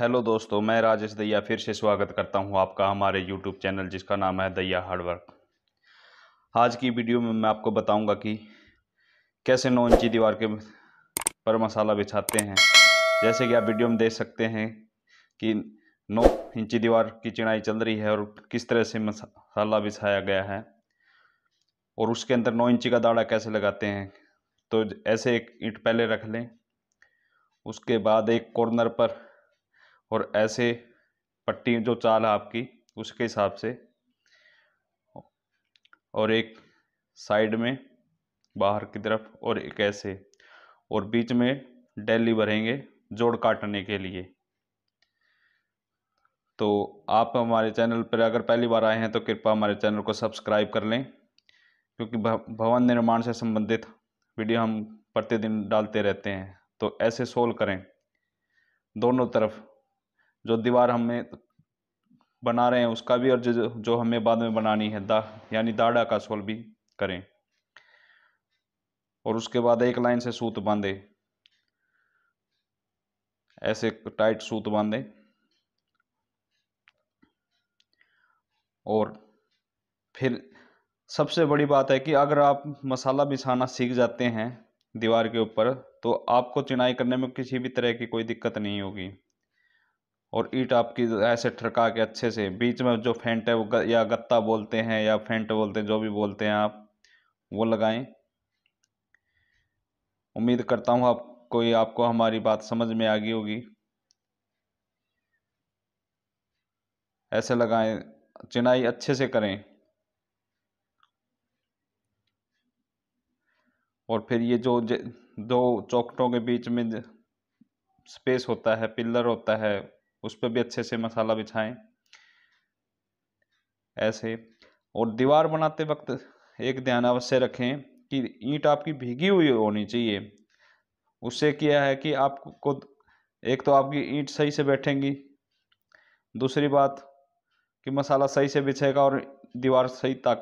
hello दोस्तों मैं राजेश दैया फिर से स्वागत करता हूं आपका हमारे यूट्यूब चैनल जिसका नाम है दैया हार्डवर्क आज की वीडियो में मैं आपको बताऊंगा कि कैसे नौ इंची दीवार के पर मसाला बिछाते हैं जैसे कि आप वीडियो में देख सकते हैं कि नौ इंची दीवार की चिनाई चल रही है और किस तरह से मसाला बिछाया गया है और उसके अंदर नौ इंची का दाड़ा कैसे लगाते हैं तो ऐसे एक ईंट पहले रख लें उसके बाद एक कॉर्नर पर और ऐसे पट्टी जो चाल है आपकी उसके हिसाब से और एक साइड में बाहर की तरफ और एक ऐसे और बीच में डेली भरेंगे जोड़ काटने के लिए तो आप हमारे चैनल पर अगर पहली बार आए हैं तो कृपया हमारे चैनल को सब्सक्राइब कर लें क्योंकि भवन निर्माण से संबंधित वीडियो हम प्रतिदिन डालते रहते हैं तो ऐसे सोल्व करें दोनों तरफ जो दीवार हमें बना रहे हैं उसका भी और जो जो हमें बाद में बनानी है दा यानी दाढ़ा का सोल भी करें और उसके बाद एक लाइन से सूत बांधे ऐसे टाइट सूत बांधे और फिर सबसे बड़ी बात है कि अगर आप मसाला बिछाना सीख जाते हैं दीवार के ऊपर तो आपको चिनाई करने में किसी भी तरह की कोई दिक्कत नहीं होगी और ईट आपकी ऐसे ठरका के अच्छे से बीच में जो फेंट है वो ग, या गत्ता बोलते हैं या फेंट बोलते हैं जो भी बोलते हैं आप वो लगाएं उम्मीद करता हूँ आपको ये आपको हमारी बात समझ में आ गई होगी ऐसे लगाएं चिनाई अच्छे से करें और फिर ये जो दो चौकटों के बीच में स्पेस होता है पिलर होता है उस पर भी अच्छे से मसाला बिछाएं ऐसे और दीवार बनाते वक्त एक ध्यान अवश्य रखें कि ईंट आपकी भीगी हुई होनी चाहिए उससे क्या है कि आपको एक तो आपकी ईंट सही से बैठेंगी दूसरी बात कि मसाला सही से बिछेगा और दीवार सही ताकत